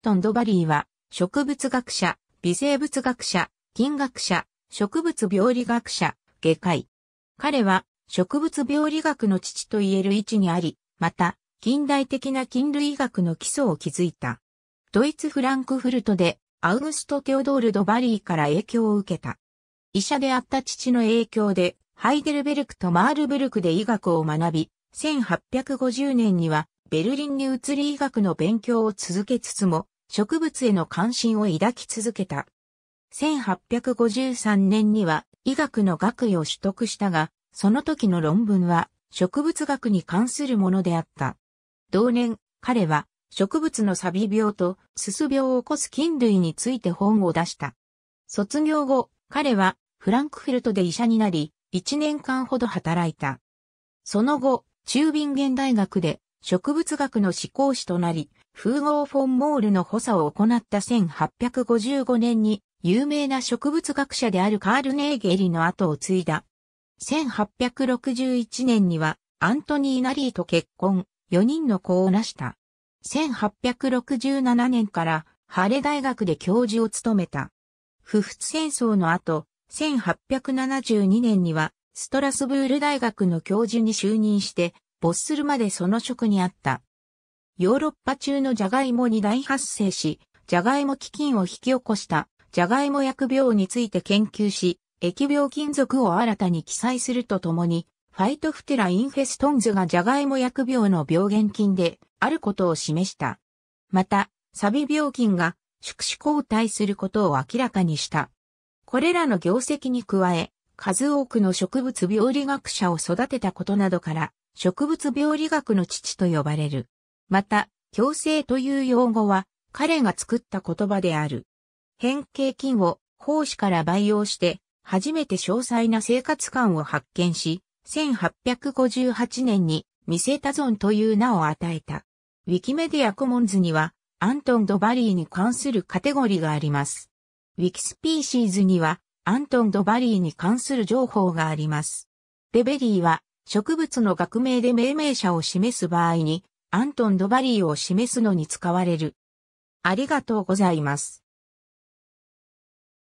トン・ドバリーは、植物学者、微生物学者、菌学者、植物病理学者、外科医。彼は、植物病理学の父と言える位置にあり、また、近代的な菌類学の基礎を築いた。ドイツ・フランクフルトで、アウグスト・テオドール・ドバリーから影響を受けた。医者であった父の影響で、ハイデルベルクとマールブルクで医学を学び、1850年にはベルリンに移り医学の勉強を続けつつも、植物への関心を抱き続けた。1853年には医学の学位を取得したが、その時の論文は植物学に関するものであった。同年、彼は植物のサビ病とスス病を起こす菌類について本を出した。卒業後、彼はフランクフルトで医者になり、1年間ほど働いた。その後、中便現大学で植物学の思考士となり、フーゴー・フォン・モールの補佐を行った1855年に、有名な植物学者であるカール・ネーゲリの後を継いだ。1861年には、アントニー・ナリーと結婚、4人の子を成した。1867年から、ハレ大学で教授を務めた。不仏戦争の後、1872年には、ストラスブール大学の教授に就任して、没するまでその職にあった。ヨーロッパ中のジャガイモに大発生し、ジャガイモ基金を引き起こしたジャガイモ薬病について研究し、疫病金属を新たに記載するとともに、ファイトフテラインフェストンズがジャガイモ薬病の病原菌であることを示した。また、サビ病菌が宿主抗体することを明らかにした。これらの業績に加え、数多くの植物病理学者を育てたことなどから、植物病理学の父と呼ばれる。また、共生という用語は、彼が作った言葉である。変形菌を胞子から培養して、初めて詳細な生活感を発見し、1858年にミセタゾンという名を与えた。ウィキメディアコモンズには、アントン・ドバリーに関するカテゴリーがあります。ウィキスピーシーズには、アントン・ドバリーに関する情報があります。レベリーは、植物の学名で命名者を示す場合に、アントン・ドバリーを示すのに使われる。ありがとうございます。